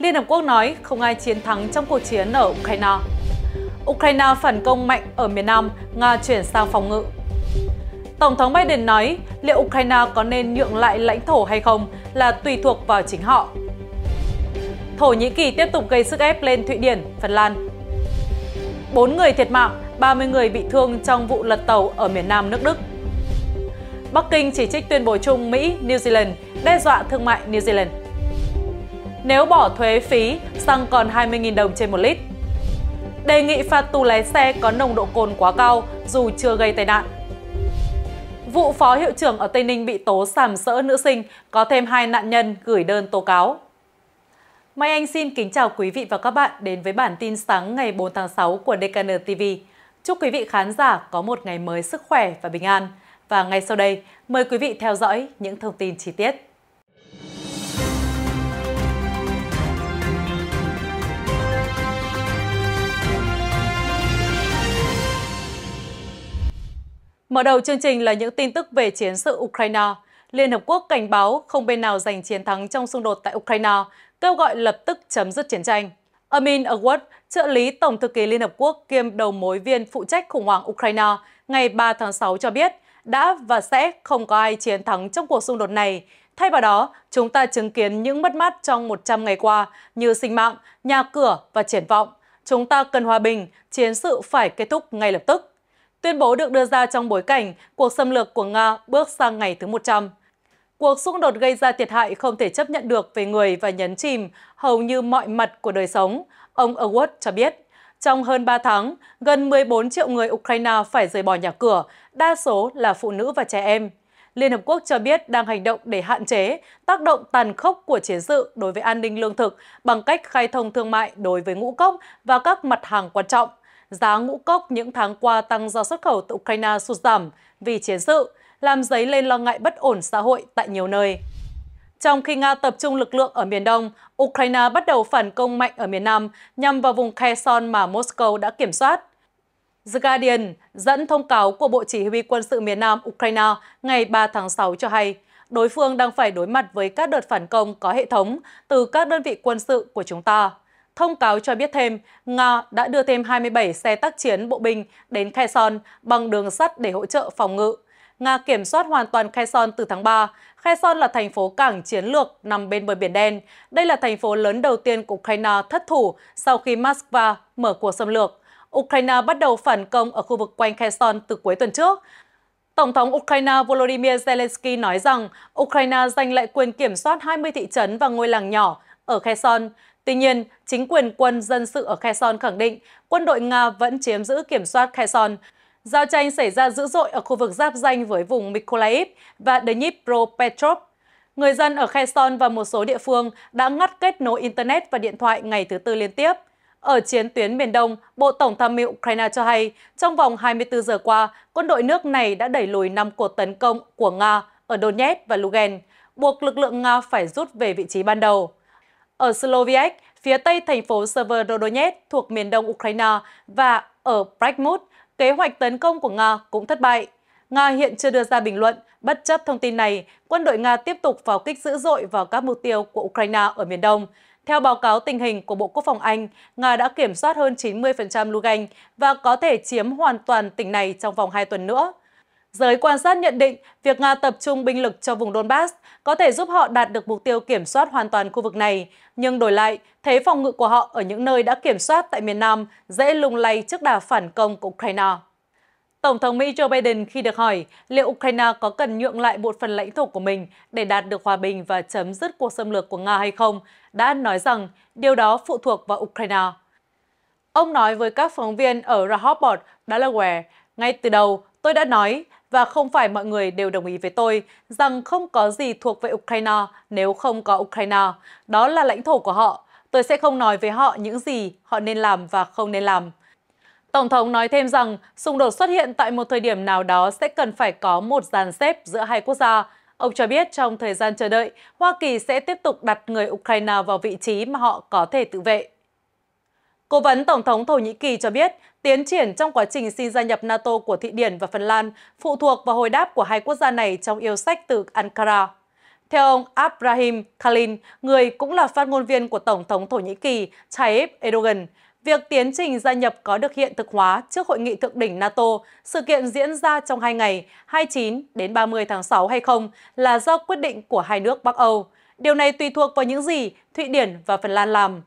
Liên Hợp Quốc nói không ai chiến thắng trong cuộc chiến ở Ukraine. Ukraine phản công mạnh ở miền Nam, Nga chuyển sang phòng ngự. Tổng thống Biden nói liệu Ukraine có nên nhượng lại lãnh thổ hay không là tùy thuộc vào chính họ. Thổ Nhĩ Kỳ tiếp tục gây sức ép lên Thụy Điển, Phần Lan. 4 người thiệt mạng, 30 người bị thương trong vụ lật tàu ở miền nam nước Đức. Bắc Kinh chỉ trích tuyên bố chung Mỹ-New Zealand đe dọa thương mại New Zealand. Nếu bỏ thuế phí, xăng còn 20.000 đồng trên 1 lít. Đề nghị phạt tù lái xe có nồng độ cồn quá cao dù chưa gây tai nạn. Vụ phó hiệu trưởng ở Tây Ninh bị tố sàm sỡ nữ sinh, có thêm hai nạn nhân gửi đơn tố cáo. Mai Anh xin kính chào quý vị và các bạn đến với bản tin sáng ngày 4 tháng 6 của DKN TV. Chúc quý vị khán giả có một ngày mới sức khỏe và bình an. Và ngay sau đây, mời quý vị theo dõi những thông tin chi tiết. Mở đầu chương trình là những tin tức về chiến sự Ukraine. Liên Hợp Quốc cảnh báo không bên nào giành chiến thắng trong xung đột tại Ukraine, kêu gọi lập tức chấm dứt chiến tranh. Amin Awad, trợ lý Tổng thư ký Liên Hợp Quốc kiêm đầu mối viên phụ trách khủng hoảng Ukraine, ngày 3 tháng 6 cho biết đã và sẽ không có ai chiến thắng trong cuộc xung đột này. Thay vào đó, chúng ta chứng kiến những mất mát trong 100 ngày qua như sinh mạng, nhà cửa và triển vọng. Chúng ta cần hòa bình, chiến sự phải kết thúc ngay lập tức. Tuyên bố được đưa ra trong bối cảnh cuộc xâm lược của Nga bước sang ngày thứ 100. Cuộc xung đột gây ra thiệt hại không thể chấp nhận được về người và nhấn chìm hầu như mọi mặt của đời sống, ông Award cho biết. Trong hơn 3 tháng, gần 14 triệu người Ukraine phải rời bỏ nhà cửa, đa số là phụ nữ và trẻ em. Liên Hợp Quốc cho biết đang hành động để hạn chế tác động tàn khốc của chiến sự đối với an ninh lương thực bằng cách khai thông thương mại đối với ngũ cốc và các mặt hàng quan trọng. Giá ngũ cốc những tháng qua tăng do xuất khẩu từ Ukraine sụt giảm vì chiến sự, làm dấy lên lo ngại bất ổn xã hội tại nhiều nơi. Trong khi Nga tập trung lực lượng ở miền Đông, Ukraine bắt đầu phản công mạnh ở miền Nam nhằm vào vùng Kherson mà Moscow đã kiểm soát. The Guardian dẫn thông cáo của Bộ Chỉ huy quân sự miền Nam Ukraine ngày 3 tháng 6 cho hay, đối phương đang phải đối mặt với các đợt phản công có hệ thống từ các đơn vị quân sự của chúng ta. Thông cáo cho biết thêm, Nga đã đưa thêm 27 xe tác chiến bộ binh đến Kherson bằng đường sắt để hỗ trợ phòng ngự. Nga kiểm soát hoàn toàn Kherson từ tháng 3. Kherson là thành phố cảng chiến lược nằm bên bờ Biển Đen. Đây là thành phố lớn đầu tiên của Ukraine thất thủ sau khi Moscow mở cuộc xâm lược. Ukraine bắt đầu phản công ở khu vực quanh Kherson từ cuối tuần trước. Tổng thống Ukraine Volodymyr Zelensky nói rằng Ukraine giành lại quyền kiểm soát 20 thị trấn và ngôi làng nhỏ ở Kherson. Tuy nhiên, chính quyền quân dân sự ở Kherson khẳng định quân đội Nga vẫn chiếm giữ kiểm soát Kherson. Giao tranh xảy ra dữ dội ở khu vực giáp danh với vùng Mykolaiv và Dnipropetrovsk. Người dân ở Kherson và một số địa phương đã ngắt kết nối Internet và điện thoại ngày thứ tư liên tiếp. Ở chiến tuyến miền Đông, Bộ Tổng tham mưu Ukraine cho hay, trong vòng 24 giờ qua, quân đội nước này đã đẩy lùi 5 cuộc tấn công của Nga ở Donetsk và Lugansk, buộc lực lượng Nga phải rút về vị trí ban đầu ở Sloviak, phía tây thành phố Severodonetsk thuộc miền đông Ukraine và ở Bakhmut, kế hoạch tấn công của Nga cũng thất bại. Nga hiện chưa đưa ra bình luận. Bất chấp thông tin này, quân đội Nga tiếp tục pháo kích dữ dội vào các mục tiêu của Ukraine ở miền đông. Theo báo cáo tình hình của Bộ Quốc phòng Anh, Nga đã kiểm soát hơn 90% Lugansk và có thể chiếm hoàn toàn tỉnh này trong vòng 2 tuần nữa. Giới quan sát nhận định, việc Nga tập trung binh lực cho vùng Donbass có thể giúp họ đạt được mục tiêu kiểm soát hoàn toàn khu vực này, nhưng đổi lại, thế phòng ngự của họ ở những nơi đã kiểm soát tại miền Nam dễ lung lay trước đà phản công của Ukraine. Tổng thống Mỹ Joe Biden khi được hỏi liệu Ukraine có cần nhượng lại một phần lãnh thổ của mình để đạt được hòa bình và chấm dứt cuộc xâm lược của Nga hay không, đã nói rằng điều đó phụ thuộc vào Ukraine. Ông nói với các phóng viên ở Rahobot, Delaware, ngay từ đầu tôi đã nói và không phải mọi người đều đồng ý với tôi rằng không có gì thuộc về Ukraine nếu không có Ukraine. Đó là lãnh thổ của họ. Tôi sẽ không nói với họ những gì họ nên làm và không nên làm. Tổng thống nói thêm rằng xung đột xuất hiện tại một thời điểm nào đó sẽ cần phải có một dàn xếp giữa hai quốc gia. Ông cho biết trong thời gian chờ đợi, Hoa Kỳ sẽ tiếp tục đặt người Ukraine vào vị trí mà họ có thể tự vệ. Cố vấn Tổng thống Thổ Nhĩ Kỳ cho biết, tiến triển trong quá trình xin gia nhập NATO của Thụy Điển và Phần Lan phụ thuộc vào hồi đáp của hai quốc gia này trong yêu sách từ Ankara. Theo ông abraham Kalin, người cũng là phát ngôn viên của Tổng thống Thổ Nhĩ Kỳ Tayyip Erdogan, việc tiến trình gia nhập có được hiện thực hóa trước hội nghị thượng đỉnh NATO, sự kiện diễn ra trong hai ngày 29 đến 30 tháng 6 hay không là do quyết định của hai nước Bắc Âu. Điều này tùy thuộc vào những gì Thụy Điển và Phần Lan làm.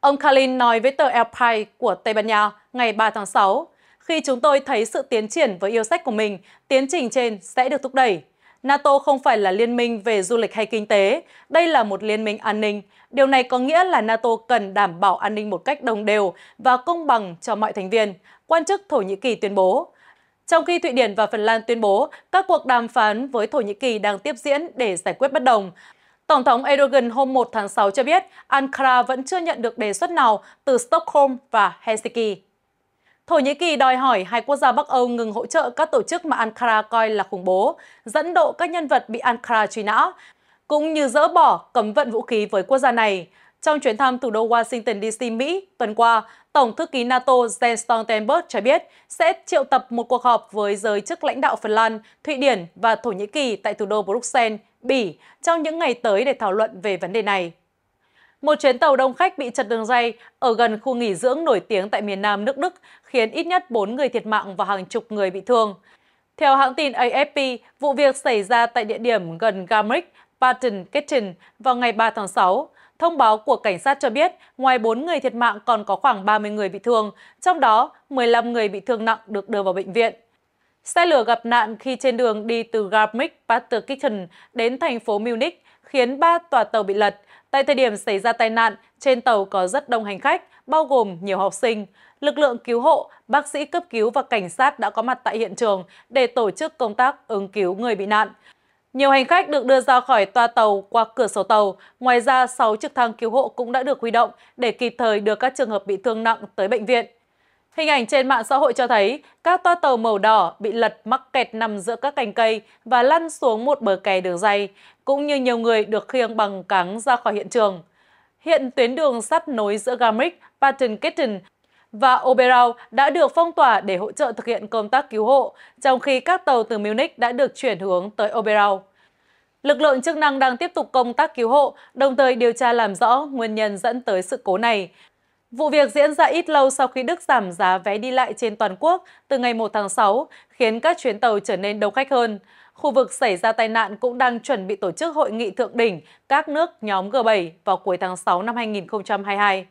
Ông Kalin nói với tờ El País của Tây Ban Nha ngày 3 tháng 6, khi chúng tôi thấy sự tiến triển với yêu sách của mình, tiến trình trên sẽ được thúc đẩy. NATO không phải là liên minh về du lịch hay kinh tế, đây là một liên minh an ninh. Điều này có nghĩa là NATO cần đảm bảo an ninh một cách đồng đều và công bằng cho mọi thành viên, quan chức Thổ Nhĩ Kỳ tuyên bố. Trong khi Thụy Điển và Phần Lan tuyên bố các cuộc đàm phán với Thổ Nhĩ Kỳ đang tiếp diễn để giải quyết bất đồng, Tổng thống Erdogan hôm 1 tháng 6 cho biết Ankara vẫn chưa nhận được đề xuất nào từ Stockholm và Helsinki. Thổ Nhĩ Kỳ đòi hỏi hai quốc gia Bắc Âu ngừng hỗ trợ các tổ chức mà Ankara coi là khủng bố, dẫn độ các nhân vật bị Ankara truy nã, cũng như dỡ bỏ cấm vận vũ khí với quốc gia này. Trong chuyến thăm thủ đô Washington DC, Mỹ tuần qua, Tổng thư ký NATO Jens Stoltenberg cho biết sẽ triệu tập một cuộc họp với giới chức lãnh đạo Phần Lan, Thụy Điển và Thổ Nhĩ Kỳ tại thủ đô Bruxelles Bỉ trong những ngày tới để thảo luận về vấn đề này. Một chuyến tàu đông khách bị chật đường dây ở gần khu nghỉ dưỡng nổi tiếng tại miền Nam nước Đức khiến ít nhất 4 người thiệt mạng và hàng chục người bị thương. Theo hãng tin AFP, vụ việc xảy ra tại địa điểm gần Gamrick, patton Kitchen vào ngày 3 tháng 6. Thông báo của cảnh sát cho biết, ngoài 4 người thiệt mạng còn có khoảng 30 người bị thương, trong đó 15 người bị thương nặng được đưa vào bệnh viện. Xe lửa gặp nạn khi trên đường đi từ Garmick Partenkirchen đến thành phố Munich khiến 3 tòa tàu bị lật. Tại thời điểm xảy ra tai nạn, trên tàu có rất đông hành khách, bao gồm nhiều học sinh. Lực lượng cứu hộ, bác sĩ cấp cứu và cảnh sát đã có mặt tại hiện trường để tổ chức công tác ứng cứu người bị nạn. Nhiều hành khách được đưa ra khỏi toa tàu qua cửa sổ tàu. Ngoài ra, 6 trực thăng cứu hộ cũng đã được huy động để kịp thời đưa các trường hợp bị thương nặng tới bệnh viện. Hình ảnh trên mạng xã hội cho thấy các toa tàu màu đỏ bị lật mắc kẹt nằm giữa các cành cây và lăn xuống một bờ kè đường dây, cũng như nhiều người được khiêng bằng cáng ra khỏi hiện trường. Hiện tuyến đường sắt nối giữa Gamrick, Patton Kitten và Oberau đã được phong tỏa để hỗ trợ thực hiện công tác cứu hộ, trong khi các tàu từ Munich đã được chuyển hướng tới Oberau. Lực lượng chức năng đang tiếp tục công tác cứu hộ, đồng thời điều tra làm rõ nguyên nhân dẫn tới sự cố này. Vụ việc diễn ra ít lâu sau khi Đức giảm giá vé đi lại trên toàn quốc từ ngày 1 tháng 6, khiến các chuyến tàu trở nên đông khách hơn. Khu vực xảy ra tai nạn cũng đang chuẩn bị tổ chức hội nghị thượng đỉnh các nước nhóm G7 vào cuối tháng 6 năm 2022.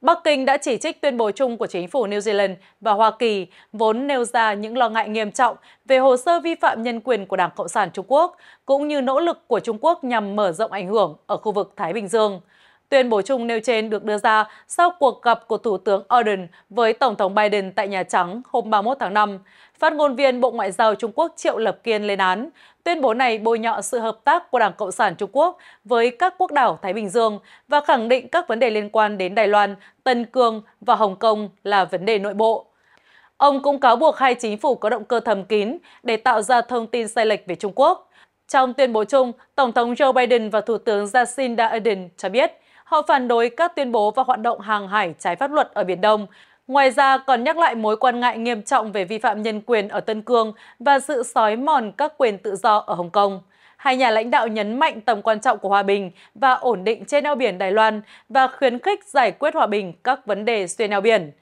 Bắc Kinh đã chỉ trích tuyên bố chung của chính phủ New Zealand và Hoa Kỳ, vốn nêu ra những lo ngại nghiêm trọng về hồ sơ vi phạm nhân quyền của Đảng Cộng sản Trung Quốc, cũng như nỗ lực của Trung Quốc nhằm mở rộng ảnh hưởng ở khu vực Thái Bình Dương – Tuyên bố chung nêu trên được đưa ra sau cuộc gặp của Thủ tướng Orden với Tổng thống Biden tại Nhà Trắng hôm 31 tháng 5. Phát ngôn viên Bộ Ngoại giao Trung Quốc Triệu Lập Kiên lên án, tuyên bố này bôi nhọ sự hợp tác của Đảng Cộng sản Trung Quốc với các quốc đảo Thái Bình Dương và khẳng định các vấn đề liên quan đến Đài Loan, Tân Cương và Hồng Kông là vấn đề nội bộ. Ông cũng cáo buộc hai chính phủ có động cơ thầm kín để tạo ra thông tin sai lệch về Trung Quốc. Trong tuyên bố chung, Tổng thống Joe Biden và Thủ tướng Jacinda Ardern cho biết – Họ phản đối các tuyên bố và hoạt động hàng hải trái pháp luật ở Biển Đông. Ngoài ra còn nhắc lại mối quan ngại nghiêm trọng về vi phạm nhân quyền ở Tân Cương và sự sói mòn các quyền tự do ở Hồng Kông. Hai nhà lãnh đạo nhấn mạnh tầm quan trọng của hòa bình và ổn định trên eo biển Đài Loan và khuyến khích giải quyết hòa bình các vấn đề xuyên eo biển.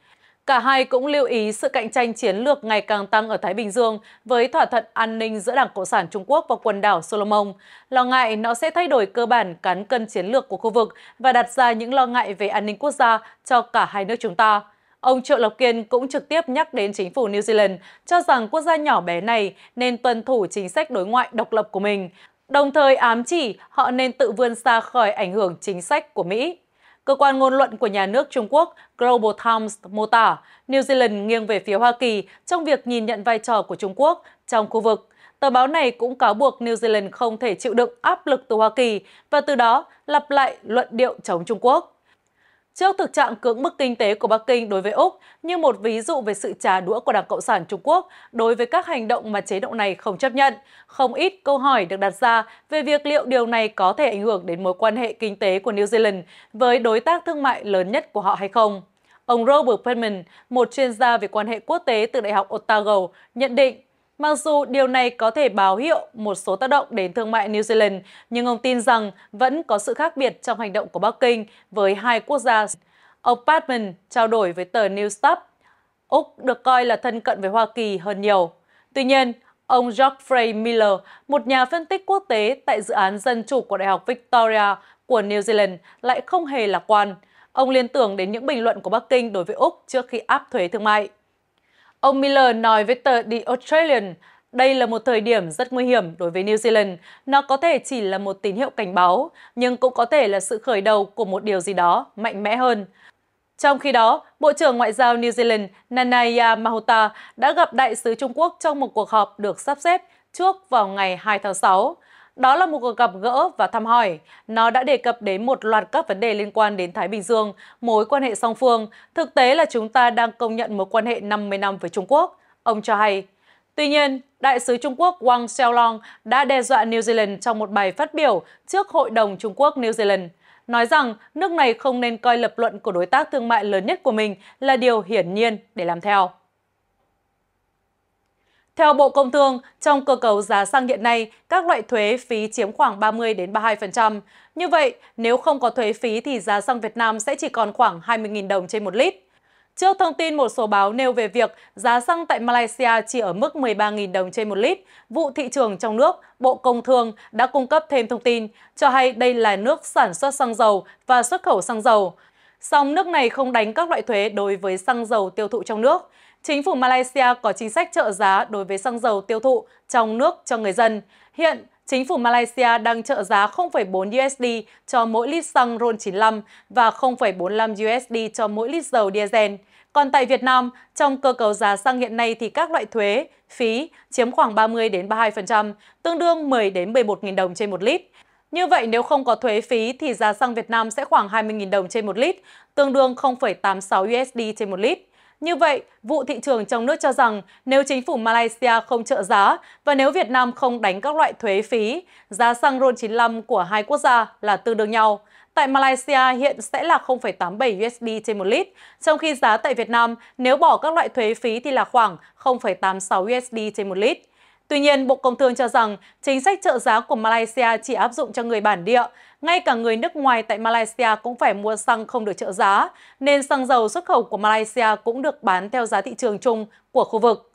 Cả hai cũng lưu ý sự cạnh tranh chiến lược ngày càng tăng ở Thái Bình Dương với thỏa thuận an ninh giữa Đảng Cộng sản Trung Quốc và quần đảo Solomon. Lo ngại nó sẽ thay đổi cơ bản cán cân chiến lược của khu vực và đặt ra những lo ngại về an ninh quốc gia cho cả hai nước chúng ta. Ông Triệu Lộc Kiên cũng trực tiếp nhắc đến chính phủ New Zealand, cho rằng quốc gia nhỏ bé này nên tuân thủ chính sách đối ngoại độc lập của mình, đồng thời ám chỉ họ nên tự vươn xa khỏi ảnh hưởng chính sách của Mỹ. Cơ quan ngôn luận của nhà nước Trung Quốc Global Times mô tả New Zealand nghiêng về phía Hoa Kỳ trong việc nhìn nhận vai trò của Trung Quốc trong khu vực. Tờ báo này cũng cáo buộc New Zealand không thể chịu đựng áp lực từ Hoa Kỳ và từ đó lặp lại luận điệu chống Trung Quốc. Trước thực trạng cưỡng bức kinh tế của Bắc Kinh đối với Úc như một ví dụ về sự trà đũa của Đảng Cộng sản Trung Quốc đối với các hành động mà chế độ này không chấp nhận, không ít câu hỏi được đặt ra về việc liệu điều này có thể ảnh hưởng đến mối quan hệ kinh tế của New Zealand với đối tác thương mại lớn nhất của họ hay không. Ông Robert Penman, một chuyên gia về quan hệ quốc tế từ Đại học Otago, nhận định Mặc dù điều này có thể báo hiệu một số tác động đến thương mại New Zealand, nhưng ông tin rằng vẫn có sự khác biệt trong hành động của Bắc Kinh với hai quốc gia. Ông Patman trao đổi với tờ New Stop, Úc được coi là thân cận với Hoa Kỳ hơn nhiều. Tuy nhiên, ông Geoffrey Miller, một nhà phân tích quốc tế tại dự án dân chủ của Đại học Victoria của New Zealand, lại không hề lạc quan. Ông liên tưởng đến những bình luận của Bắc Kinh đối với Úc trước khi áp thuế thương mại. Ông Miller nói với tờ The Australian, đây là một thời điểm rất nguy hiểm đối với New Zealand. Nó có thể chỉ là một tín hiệu cảnh báo, nhưng cũng có thể là sự khởi đầu của một điều gì đó mạnh mẽ hơn. Trong khi đó, Bộ trưởng Ngoại giao New Zealand Nanaya Mahuta đã gặp đại sứ Trung Quốc trong một cuộc họp được sắp xếp trước vào ngày 2 tháng 6. Đó là một cuộc gặp gỡ và thăm hỏi. Nó đã đề cập đến một loạt các vấn đề liên quan đến Thái Bình Dương, mối quan hệ song phương. Thực tế là chúng ta đang công nhận mối quan hệ 50 năm với Trung Quốc. Ông cho hay, Tuy nhiên, đại sứ Trung Quốc Wang Xiaolong đã đe dọa New Zealand trong một bài phát biểu trước Hội đồng Trung Quốc New Zealand, nói rằng nước này không nên coi lập luận của đối tác thương mại lớn nhất của mình là điều hiển nhiên để làm theo. Theo Bộ Công Thương, trong cơ cấu giá xăng hiện nay, các loại thuế phí chiếm khoảng 30 đến 32%. Như vậy, nếu không có thuế phí thì giá xăng Việt Nam sẽ chỉ còn khoảng 20.000 đồng trên một lít. Trước thông tin một số báo nêu về việc giá xăng tại Malaysia chỉ ở mức 13.000 đồng trên một lít, vụ thị trường trong nước, Bộ Công Thương đã cung cấp thêm thông tin, cho hay đây là nước sản xuất xăng dầu và xuất khẩu xăng dầu. Song nước này không đánh các loại thuế đối với xăng dầu tiêu thụ trong nước. Chính phủ Malaysia có chính sách trợ giá đối với xăng dầu tiêu thụ trong nước cho người dân. Hiện, chính phủ Malaysia đang trợ giá 0,4 USD cho mỗi lít xăng RON95 và 0,45 USD cho mỗi lít dầu diesel. Còn tại Việt Nam, trong cơ cấu giá xăng hiện nay thì các loại thuế, phí chiếm khoảng 30 đến 32%, tương đương 10 đến 11.000 đồng trên một lít. Như vậy nếu không có thuế phí thì giá xăng Việt Nam sẽ khoảng 20.000 đồng trên một lít, tương đương 0,86 USD trên một lít. Như vậy, vụ thị trường trong nước cho rằng nếu chính phủ Malaysia không trợ giá và nếu Việt Nam không đánh các loại thuế phí, giá xăng RON95 của hai quốc gia là tương đương nhau. Tại Malaysia hiện sẽ là 0,87 USD trên 1 lít, trong khi giá tại Việt Nam nếu bỏ các loại thuế phí thì là khoảng 0,86 USD trên 1 lít. Tuy nhiên, Bộ Công Thương cho rằng chính sách trợ giá của Malaysia chỉ áp dụng cho người bản địa, ngay cả người nước ngoài tại Malaysia cũng phải mua xăng không được trợ giá, nên xăng dầu xuất khẩu của Malaysia cũng được bán theo giá thị trường chung của khu vực.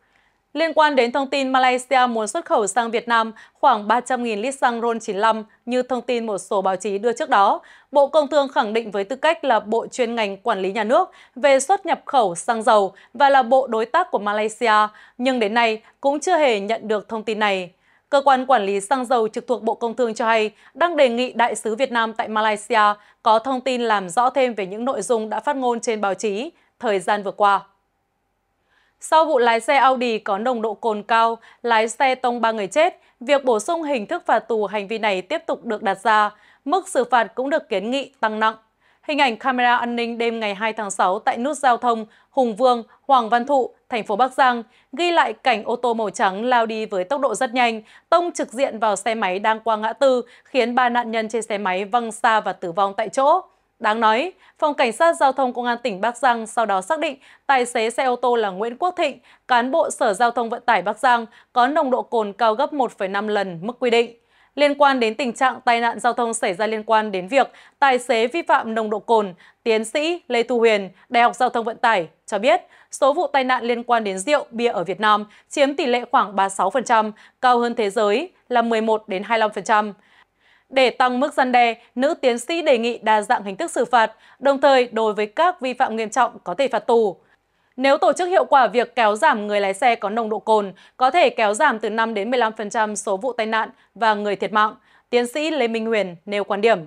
Liên quan đến thông tin Malaysia muốn xuất khẩu sang Việt Nam khoảng 300.000 lít xăng RON95 như thông tin một số báo chí đưa trước đó, Bộ Công Thương khẳng định với tư cách là Bộ chuyên ngành quản lý nhà nước về xuất nhập khẩu xăng dầu và là bộ đối tác của Malaysia, nhưng đến nay cũng chưa hề nhận được thông tin này. Cơ quan quản lý xăng dầu trực thuộc Bộ Công Thương cho hay đang đề nghị Đại sứ Việt Nam tại Malaysia có thông tin làm rõ thêm về những nội dung đã phát ngôn trên báo chí thời gian vừa qua. Sau vụ lái xe Audi có nồng độ cồn cao, lái xe tông 3 người chết, việc bổ sung hình thức phạt tù hành vi này tiếp tục được đặt ra, mức xử phạt cũng được kiến nghị tăng nặng. Hình ảnh camera an ninh đêm ngày 2 tháng 6 tại nút giao thông Hùng Vương, Hoàng Văn Thụ, thành phố Bắc Giang ghi lại cảnh ô tô màu trắng lao đi với tốc độ rất nhanh, tông trực diện vào xe máy đang qua ngã tư, khiến ba nạn nhân trên xe máy văng xa và tử vong tại chỗ. Đáng nói, Phòng Cảnh sát Giao thông Công an tỉnh Bắc Giang sau đó xác định tài xế xe ô tô là Nguyễn Quốc Thịnh, cán bộ Sở Giao thông Vận tải Bắc Giang, có nồng độ cồn cao gấp 1,5 lần mức quy định. Liên quan đến tình trạng tai nạn giao thông xảy ra liên quan đến việc tài xế vi phạm nồng độ cồn, tiến sĩ Lê Thu Huyền, Đại học Giao thông Vận tải, cho biết số vụ tai nạn liên quan đến rượu, bia ở Việt Nam chiếm tỷ lệ khoảng 36%, cao hơn thế giới là 11-25%. Để tăng mức gian đe, nữ tiến sĩ đề nghị đa dạng hình thức xử phạt, đồng thời đối với các vi phạm nghiêm trọng có thể phạt tù. Nếu tổ chức hiệu quả việc kéo giảm người lái xe có nồng độ cồn, có thể kéo giảm từ 5 đến 15% số vụ tai nạn và người thiệt mạng, tiến sĩ Lê Minh Huyền nêu quan điểm.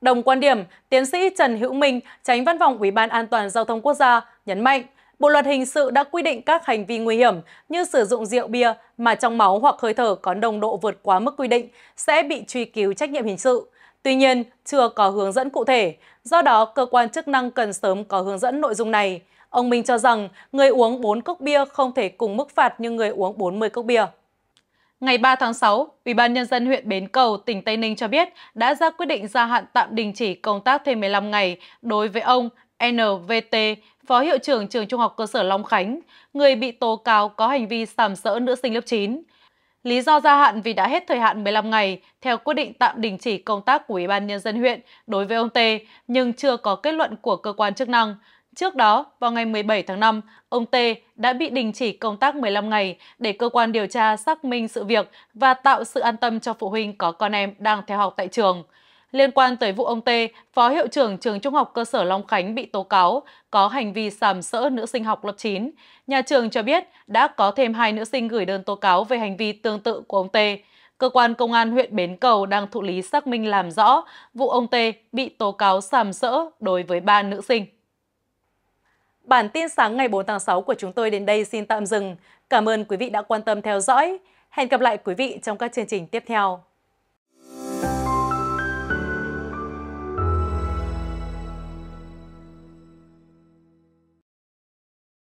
Đồng quan điểm, tiến sĩ Trần Hữu Minh, tránh văn phòng Ủy ban An toàn Giao thông Quốc gia, nhấn mạnh Bộ luật hình sự đã quy định các hành vi nguy hiểm như sử dụng rượu bia mà trong máu hoặc hơi thở có nồng độ vượt quá mức quy định sẽ bị truy cứu trách nhiệm hình sự. Tuy nhiên, chưa có hướng dẫn cụ thể, do đó cơ quan chức năng cần sớm có hướng dẫn nội dung này. Ông Minh cho rằng người uống 4 cốc bia không thể cùng mức phạt như người uống 40 cốc bia. Ngày 3 tháng 6, Ủy ban nhân dân huyện Bến Cầu, tỉnh Tây Ninh cho biết đã ra quyết định gia hạn tạm đình chỉ công tác thêm 15 ngày đối với ông NVT, Phó hiệu trưởng trường Trung học cơ sở Long Khánh, người bị tố cáo có hành vi sàm sỡ nữ sinh lớp 9. Lý do gia hạn vì đã hết thời hạn 15 ngày theo quyết định tạm đình chỉ công tác của Ủy ban nhân dân huyện đối với ông Tê nhưng chưa có kết luận của cơ quan chức năng. Trước đó, vào ngày 17 tháng 5, ông Tê đã bị đình chỉ công tác 15 ngày để cơ quan điều tra xác minh sự việc và tạo sự an tâm cho phụ huynh có con em đang theo học tại trường. Liên quan tới vụ ông Tê, Phó Hiệu trưởng Trường Trung học Cơ sở Long Khánh bị tố cáo có hành vi sàm sỡ nữ sinh học lớp 9. Nhà trường cho biết đã có thêm hai nữ sinh gửi đơn tố cáo về hành vi tương tự của ông Tê. Cơ quan Công an huyện Bến Cầu đang thụ lý xác minh làm rõ vụ ông Tê bị tố cáo sàm sỡ đối với ba nữ sinh. Bản tin sáng ngày 4 tháng 6 của chúng tôi đến đây xin tạm dừng. Cảm ơn quý vị đã quan tâm theo dõi. Hẹn gặp lại quý vị trong các chương trình tiếp theo.